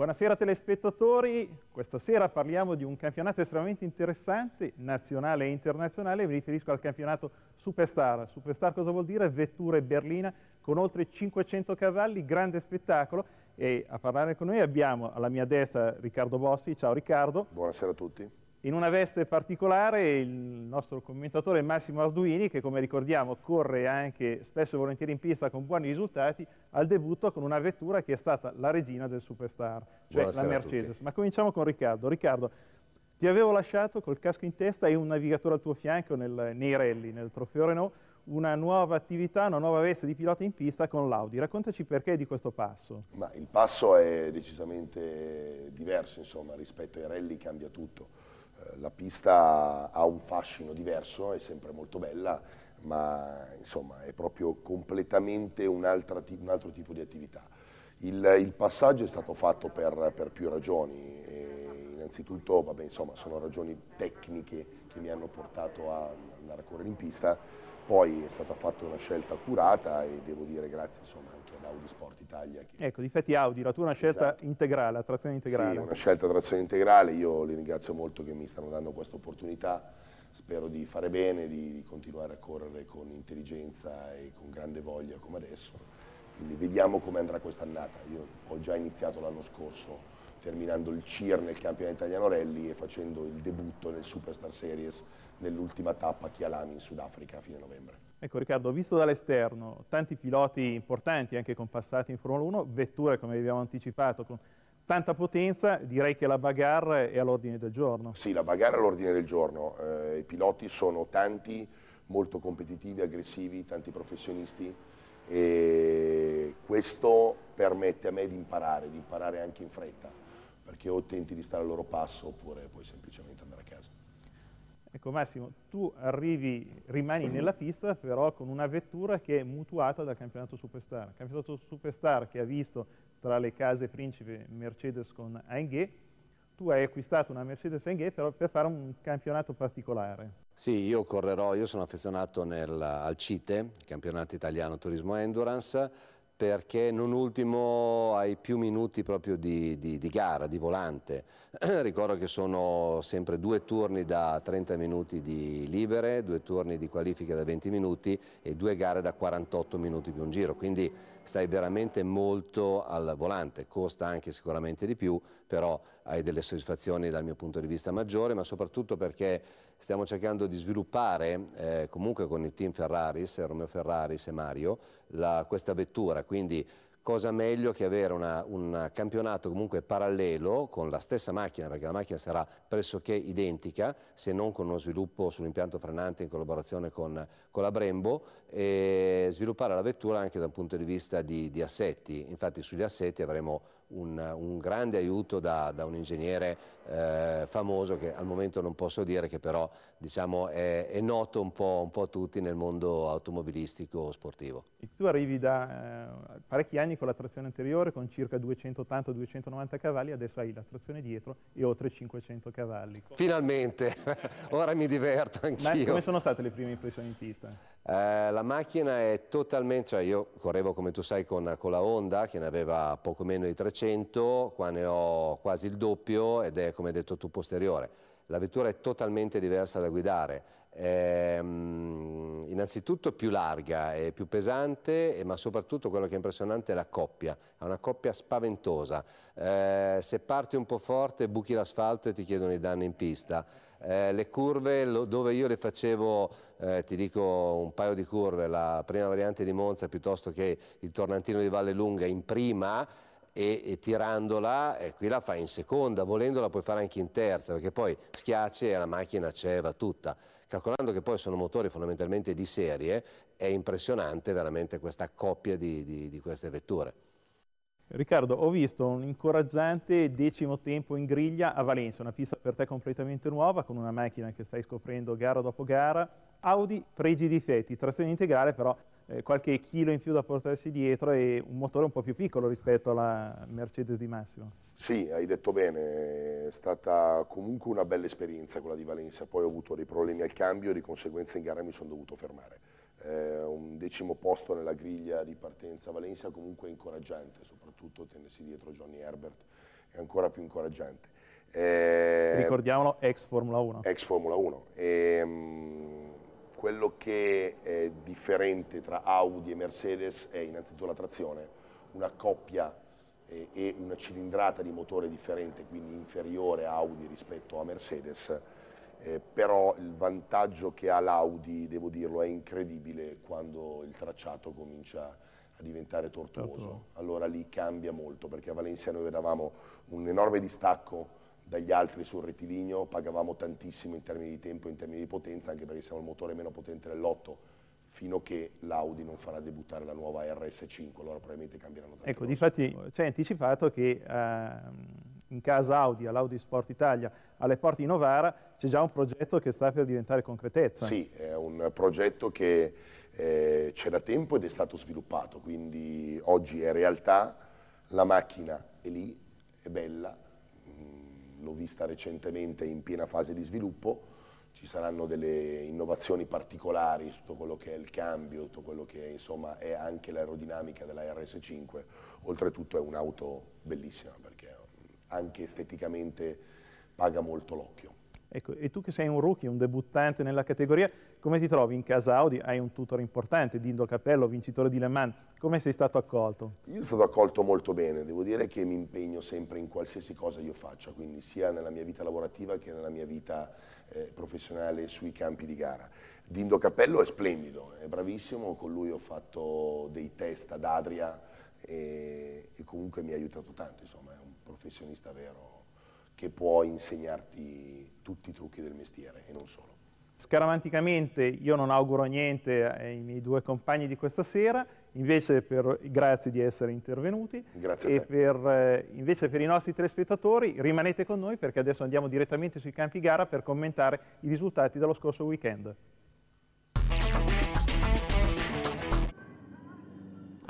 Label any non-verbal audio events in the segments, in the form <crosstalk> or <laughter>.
Buonasera telespettatori, questa sera parliamo di un campionato estremamente interessante, nazionale e internazionale, mi riferisco al campionato Superstar. Superstar cosa vuol dire? Vetture berlina con oltre 500 cavalli, grande spettacolo e a parlare con noi abbiamo alla mia destra Riccardo Bossi, ciao Riccardo. Buonasera a tutti in una veste particolare il nostro commentatore Massimo Arduini, che come ricordiamo corre anche spesso e volentieri in pista con buoni risultati, al debutto con una vettura che è stata la regina del superstar, cioè Buonasera la Mercedes. Ma cominciamo con Riccardo. Riccardo, ti avevo lasciato col casco in testa e un navigatore al tuo fianco nel, nei rally, nel trofeo Renault, una nuova attività, una nuova veste di pilota in pista con l'Audi. Raccontaci perché di questo passo. Ma il passo è decisamente diverso insomma, rispetto ai rally, cambia tutto la pista ha un fascino diverso, è sempre molto bella, ma insomma è proprio completamente un altro, un altro tipo di attività. Il, il, passaggio è stato fatto per, per più ragioni, e innanzitutto vabbè, insomma, sono ragioni tecniche che mi hanno portato a andare a correre in pista, poi è stata fatta una scelta curata e devo dire grazie insomma, da Audi Sport Italia. Che... Ecco, difetti Audi, la tua è una scelta esatto. integrale, a trazione integrale. Sì, una scelta a trazione integrale, io li ringrazio molto che mi stanno dando questa opportunità, spero di fare bene, di, di continuare a correre con intelligenza e con grande voglia come adesso, quindi vediamo come andrà quest'annata, io ho già iniziato l'anno scorso terminando il CIR nel campionato italiano rally e facendo il debutto nel Superstar Series nell'ultima tappa a Kialami in Sudafrica a fine novembre. Ecco Riccardo, visto dall'esterno, tanti piloti importanti anche con passati in Formula 1, vetture come abbiamo anticipato, con tanta potenza, direi che la bagarre è all'ordine del giorno. Sì, la bagarre è all'ordine del giorno, eh, i piloti sono tanti, molto competitivi, aggressivi, tanti professionisti e questo permette a me di imparare, di imparare anche in fretta, perché o tenti di stare al loro passo oppure puoi semplicemente andare. Ecco Massimo, tu arrivi, rimani mhm. nella pista però con una vettura che è mutuata dal campionato Superstar. Il campionato Superstar che ha visto tra le case principe Mercedes con AMG, tu hai acquistato una Mercedes AMG però per fare un campionato particolare. Sì, io correrò, io sono affezionato nel, al CITE, il campionato italiano Turismo Endurance, perché non ultimo hai più minuti proprio di, di, di gara, di volante. <clears throat> Ricordo che sono sempre due turni da 30 minuti di libere, due turni di qualifica da 20 minuti e due gare da 48 minuti più un giro, quindi stai veramente molto al volante, costa anche sicuramente di più, però hai delle soddisfazioni dal mio punto di vista maggiore, ma soprattutto perché stiamo cercando di sviluppare eh, comunque con il team Ferraris, Romeo Ferraris e Mario, la, questa vettura, quindi cosa meglio che avere una, un campionato comunque parallelo con la stessa macchina, perché la macchina sarà pressoché identica, se non con uno sviluppo sull'impianto frenante in collaborazione con, con, la Brembo, e sviluppare la vettura anche da un punto di vista di, di assetti. Infatti sugli assetti avremo un, un grande aiuto da, da un ingegnere eh, famoso che al momento non posso dire che però diciamo, è, è, noto un po', un po' a tutti nel mondo automobilistico sportivo. E tu arrivi da eh, parecchi anni con la trazione anteriore con circa 280-290 cavalli, adesso hai la trazione dietro e oltre 500 cavalli. Finalmente, <laughs> ora mi diverto anch'io. Ma come sono state le prime impressioni in pista? Eh, la macchina è totalmente, cioè io correvo come tu sai con, con, la Honda che ne aveva poco meno di 300, qua ne ho quasi il doppio ed è come hai detto tu posteriore. La vettura è totalmente diversa da guidare, ehm, innanzitutto più larga e più pesante, ma soprattutto quello che è impressionante è la coppia, è una coppia spaventosa. Eh, se parti un po' forte buchi l'asfalto e ti chiedono i danni in pista. Eh, le curve lo, dove io le facevo, eh, ti dico un paio di curve, la prima variante di Monza piuttosto che il tornantino di Valle Lunga in prima, e, e, tirandola, e eh, qui la fai in seconda, volendola puoi fare anche in terza, perché poi schiacci e la macchina c'è, va tutta calcolando che poi sono motori fondamentalmente di serie, è impressionante veramente questa coppia di, di, di queste vetture. Riccardo, ho visto un incoraggiante decimo tempo in griglia a Valencia, una pista per te completamente nuova, con una macchina che stai scoprendo gara dopo gara. Audi, pregi e difetti, trazione integrale però eh, qualche chilo in più da portarsi dietro e un motore un po' più piccolo rispetto alla Mercedes di Massimo. Sì, hai detto bene, è stata comunque una bella esperienza quella di Valencia, poi ho avuto dei problemi al cambio e di conseguenza in gara mi sono dovuto fermare eh, un decimo posto nella griglia di partenza Valencia comunque incoraggiante, soprattutto tenersi dietro Johnny Herbert è ancora più incoraggiante. Eh, Ricordiamolo, ex Formula 1. Ex Formula 1. E, mh, quello che è differente tra Audi e Mercedes è innanzitutto la trazione, una coppia eh, e una cilindrata di motore differente, quindi inferiore a Audi rispetto a Mercedes, eh, però il vantaggio che ha l'Audi, devo dirlo, è incredibile quando il tracciato comincia a diventare tortuoso. Certo. Allora lì cambia molto, perché a Valencia noi vedevamo un enorme distacco dagli altri sul rettilineo, pagavamo tantissimo in termini di tempo, in termini di potenza, anche perché siamo il motore meno potente del lotto, fino a che l'Audi non farà debuttare la nuova RS5, allora probabilmente cambieranno tanto. ecco, cose. Ecco, difatti ci hai anticipato che... Uh, in casa Audi, all'Audi Sport Italia, alle porte di Novara, c'è già un progetto che sta per diventare concretezza. Sì, è un progetto che eh, c'è da tempo ed è stato sviluppato, quindi oggi è realtà, la macchina è lì, è bella, mm, l'ho vista recentemente in piena fase di sviluppo, ci saranno delle innovazioni particolari su tutto quello che è il cambio, tutto quello che è, insomma, è anche l'aerodinamica della RS5, oltretutto è un'auto bellissima perché è anche esteticamente paga molto l'occhio. Ecco, e tu che sei un rookie, un debuttante nella categoria, come ti trovi in casa Audi? Hai un tutor importante, Dindo Capello, vincitore di Le Mans. Come sei stato accolto? Io sono stato accolto molto bene, devo dire che mi impegno sempre in qualsiasi cosa io faccia, quindi sia nella mia vita lavorativa che nella mia vita eh, professionale sui campi di gara. Dindo Capello è splendido, è bravissimo, con lui ho fatto dei test ad Adria e, e comunque mi ha aiutato tanto, insomma professionista vero che può insegnarti tutti i trucchi del mestiere e non solo. Scaramanticamente io non auguro niente ai miei due compagni di questa sera, invece per, grazie di essere intervenuti grazie e per, eh, invece per i nostri telespettatori rimanete con noi perché adesso andiamo direttamente sui campi gara per commentare i risultati dello scorso weekend.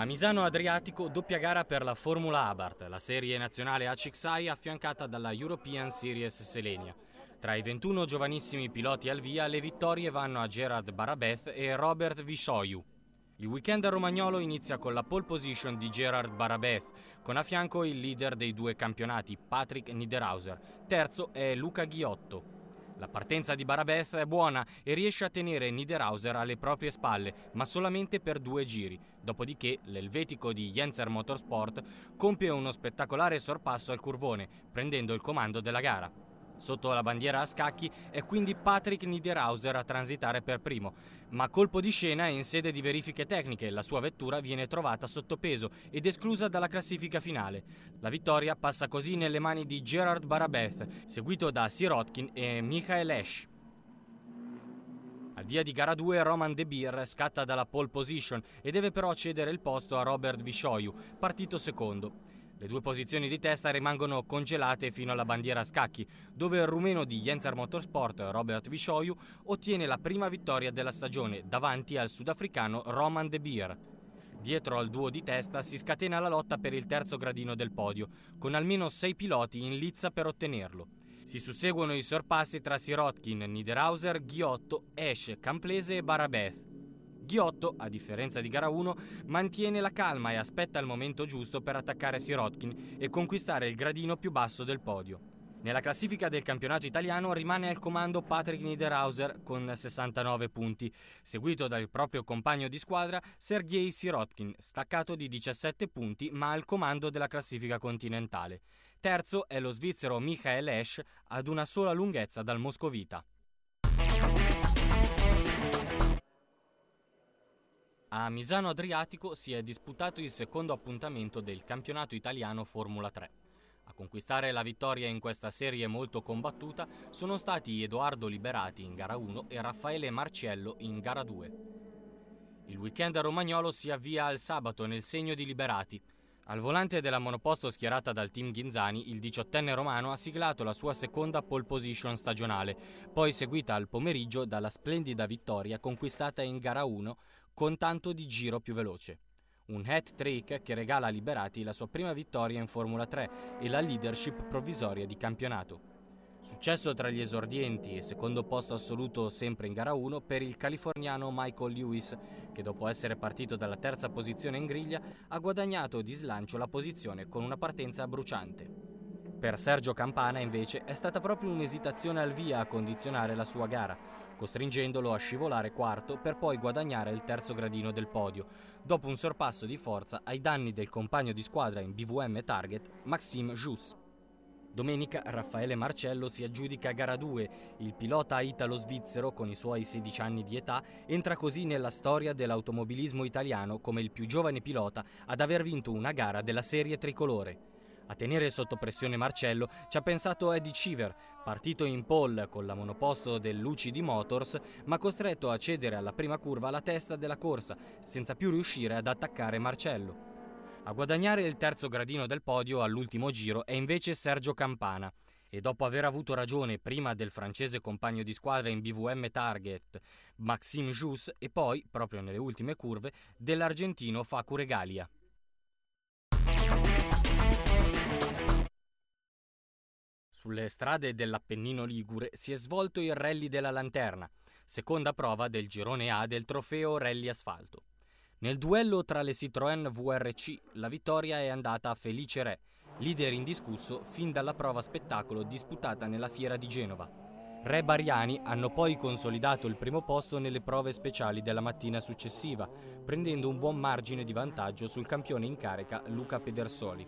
A Misano Adriatico doppia gara per la Formula Abarth, la serie nazionale ACXI affiancata dalla European Series Selenia. Tra i 21 giovanissimi piloti al via le vittorie vanno a Gerard Barabeth e Robert Vishoyu. Il weekend romagnolo inizia con la pole position di Gerard Barabeth, con a fianco il leader dei due campionati Patrick Niederhauser, terzo è Luca Ghiotto. La partenza di Barabeth è buona e riesce a tenere Niederhauser alle proprie spalle, ma solamente per due giri, dopodiché l'elvetico di Jenser Motorsport compie uno spettacolare sorpasso al curvone, prendendo il comando della gara. Sotto la bandiera a scacchi è quindi Patrick Niederhauser a transitare per primo, ma colpo di scena è in sede di verifiche tecniche, la sua vettura viene trovata sottopeso ed esclusa dalla classifica finale. La vittoria passa così nelle mani di Gerard Barabeth, seguito da Sirotkin e Michael Esch. Al via di gara 2 Roman De Beer scatta dalla pole position e deve però cedere il posto a Robert Vishoyu, partito secondo. Le due posizioni di testa rimangono congelate fino alla bandiera a scacchi, dove il rumeno di Jenser Motorsport Robert Vishoyu ottiene la prima vittoria della stagione davanti al sudafricano Roman De Beer. Dietro al duo di testa si scatena la lotta per il terzo gradino del podio, con almeno sei piloti in lizza per ottenerlo. Si susseguono i sorpassi tra Sirotkin, Niederhauser, Ghiotto, Esch, Camplese e Barabeth. Ghiotto, a differenza di gara 1, mantiene la calma e aspetta il momento giusto per attaccare Sirotkin e conquistare il gradino più basso del podio. Nella classifica del campionato italiano rimane al comando Patrick Niederhauser con 69 punti, seguito dal proprio compagno di squadra Sergei Sirotkin, staccato di 17 punti ma al comando della classifica continentale. Terzo è lo svizzero Michael Esch ad una sola lunghezza dal moscovita. A Misano Adriatico si è disputato il secondo appuntamento del campionato italiano Formula 3. A conquistare la vittoria in questa serie molto combattuta sono stati Edoardo Liberati in gara 1 e Raffaele Marciello in gara 2. Il weekend romagnolo si avvia al sabato nel segno di Liberati. Al volante della monoposto schierata dal team Ghinzani, il diciottenne romano ha siglato la sua seconda pole position stagionale, poi seguita al pomeriggio dalla splendida vittoria conquistata in gara 1 con tanto di giro più veloce. Un hat trick che regala a Liberati la sua prima vittoria in Formula 3 e la leadership provvisoria di campionato. Successo tra gli esordienti e secondo posto assoluto sempre in gara 1 per il californiano Michael Lewis, che dopo essere partito dalla terza posizione in griglia ha guadagnato di slancio la posizione con una partenza bruciante. Per Sergio Campana invece è stata proprio un'esitazione al via a condizionare la sua gara, costringendolo a scivolare quarto per poi guadagnare il terzo gradino del podio, dopo un sorpasso di forza ai danni del compagno di squadra in BVM Target, Maxime Jus. Domenica Raffaele Marcello si aggiudica gara 2. Il pilota italo-svizzero, con i suoi 16 anni di età, entra così nella storia dell'automobilismo italiano come il più giovane pilota ad aver vinto una gara della serie tricolore. A tenere sotto pressione Marcello ci ha pensato Eddie Civer, partito in pole con la monoposto del Lucidi Motors, ma costretto a cedere alla prima curva alla testa della corsa, senza più riuscire ad attaccare Marcello. A guadagnare il terzo gradino del podio all'ultimo giro è invece Sergio Campana e dopo aver avuto ragione prima del francese compagno di squadra in BVM Target Maxime Jus e poi, proprio nelle ultime curve, dell'argentino Facu Regalia. Sulle strade dell'Appennino Ligure si è svolto il Rally della Lanterna, seconda prova del girone A del trofeo Rally Asfalto. Nel duello tra le Citroën VRC la vittoria è andata a Felice Re, leader indiscusso fin dalla prova spettacolo disputata nella fiera di Genova. Re Bariani hanno poi consolidato il primo posto nelle prove speciali della mattina successiva, prendendo un buon margine di vantaggio sul campione in carica Luca Pedersoli,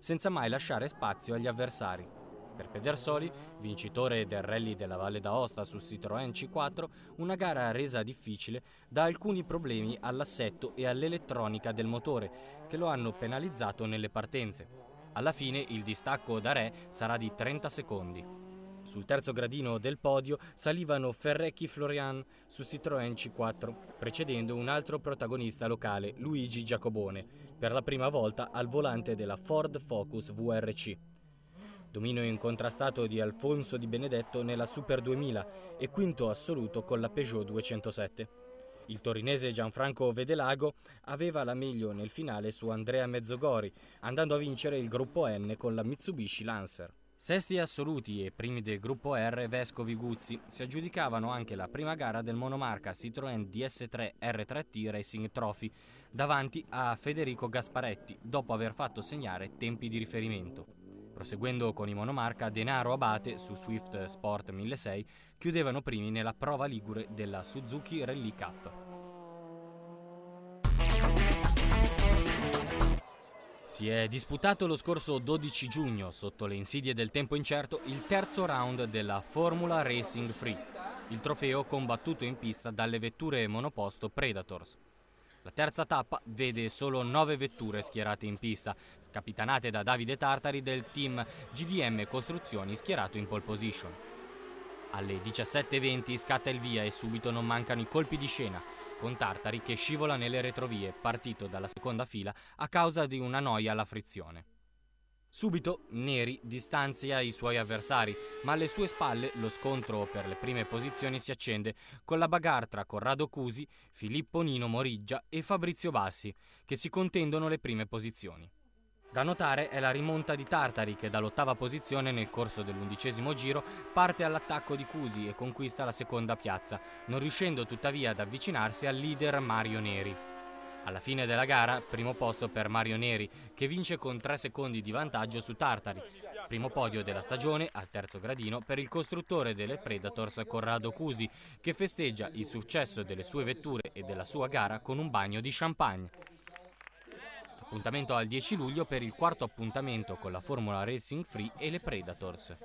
senza mai lasciare spazio agli avversari. Per Pedersoli, vincitore del rally della Valle d'Aosta su Citroën C4, una gara resa difficile da alcuni problemi all'assetto e all'elettronica del motore che lo hanno penalizzato nelle partenze. Alla fine il distacco da Re sarà di 30 secondi. Sul terzo gradino del podio salivano Ferrecchi Florian su Citroën C4, precedendo un altro protagonista locale, Luigi Giacobone, per la prima volta al volante della Ford Focus VRC dominio incontrastato di Alfonso Di Benedetto nella Super 2000 e quinto assoluto con la Peugeot 207. Il torinese Gianfranco Vedelago aveva la meglio nel finale su Andrea Mezzogori, andando a vincere il gruppo N con la Mitsubishi Lancer. Sesti assoluti e primi del gruppo R Vescovi Guzzi si aggiudicavano anche la prima gara del monomarca Citroën DS3 R3T Racing Trophy davanti a Federico Gasparetti dopo aver fatto segnare tempi di riferimento. Proseguendo con i monomarca, Denaro Abate su Swift Sport 1006 chiudevano primi nella prova ligure della Suzuki Rally Cup. Si è disputato lo scorso 12 giugno, sotto le insidie del tempo incerto, il terzo round della Formula Racing Free, il trofeo combattuto in pista dalle vetture monoposto Predators. La terza tappa vede solo 9 vetture schierate in pista, capitanate da Davide Tartari del team GDM Costruzioni schierato in pole position. Alle 17.20 scatta il via e subito non mancano i colpi di scena, con Tartari che scivola nelle retrovie, partito dalla seconda fila a causa di una noia alla frizione. Subito Neri distanzia i suoi avversari, ma alle sue spalle lo scontro per le prime posizioni si accende con la bagarre tra Corrado Cusi, Filippo Nino Moriggia e Fabrizio Bassi, che si contendono le prime posizioni. Da notare è la rimonta di Tartari che dall'ottava posizione nel corso dell'undicesimo giro parte all'attacco di Cusi e conquista la seconda piazza, non riuscendo tuttavia ad avvicinarsi al leader Mario Neri. Alla fine della gara, primo posto per Mario Neri, che vince con 3 secondi di vantaggio su Tartari. Primo podio della stagione, al terzo gradino, per il costruttore delle Predators Corrado Cusi, che festeggia il successo delle sue vetture e della sua gara con un bagno di champagne. Appuntamento al 10 luglio per il quarto appuntamento con la Formula Racing Free e le Predators.